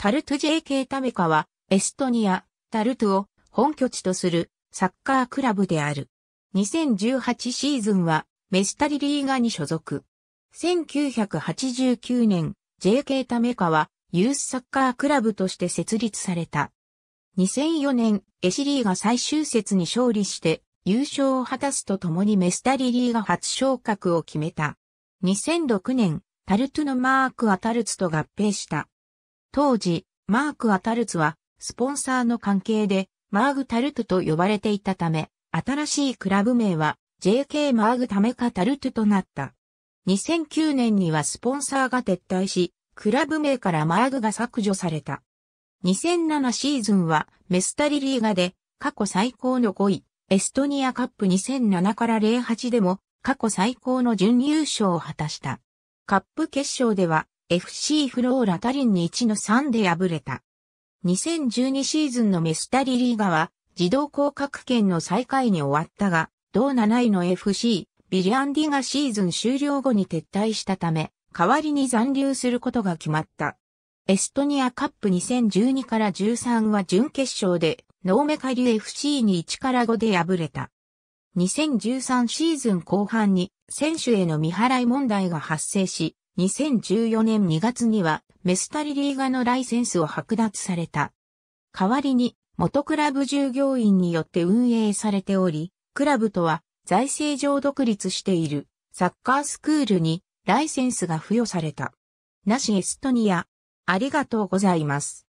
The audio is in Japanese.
タルト JK タメカは、エストニア、タルトを本拠地とするサッカークラブである。2018シーズンは、メスタリリーガに所属。1989年、JK タメカは、ユースサッカークラブとして設立された。2004年、エシリーガ最終節に勝利して、優勝を果たすとともにメスタリリーガ初昇格を決めた。2006年、タルトのマークはタルツと合併した。当時、マーク・アタルツは、スポンサーの関係で、マーグ・タルトと呼ばれていたため、新しいクラブ名は、JK マーグ・タメカ・タルトとなった。2009年にはスポンサーが撤退し、クラブ名からマーグが削除された。2007シーズンはメスタリリーガで過去最高の5位、エストニアカップ2007から08でも過去最高の準優勝を果たした。カップ決勝では FC フローラタリンに1の3で敗れた。2012シーズンのメスタリリーガは、自動降格圏の再開に終わったが、同7位の FC、ビリアンディがシーズン終了後に撤退したため、代わりに残留することが決まった。エストニアカップ2012から13は準決勝で、ノーメカリ FC に1から5で敗れた。2013シーズン後半に選手への未払い問題が発生し、2014年2月にはメスタリリーガのライセンスを剥奪された。代わりに元クラブ従業員によって運営されており、クラブとは財政上独立しているサッカースクールにライセンスが付与された。なしエストニア。ありがとうございます。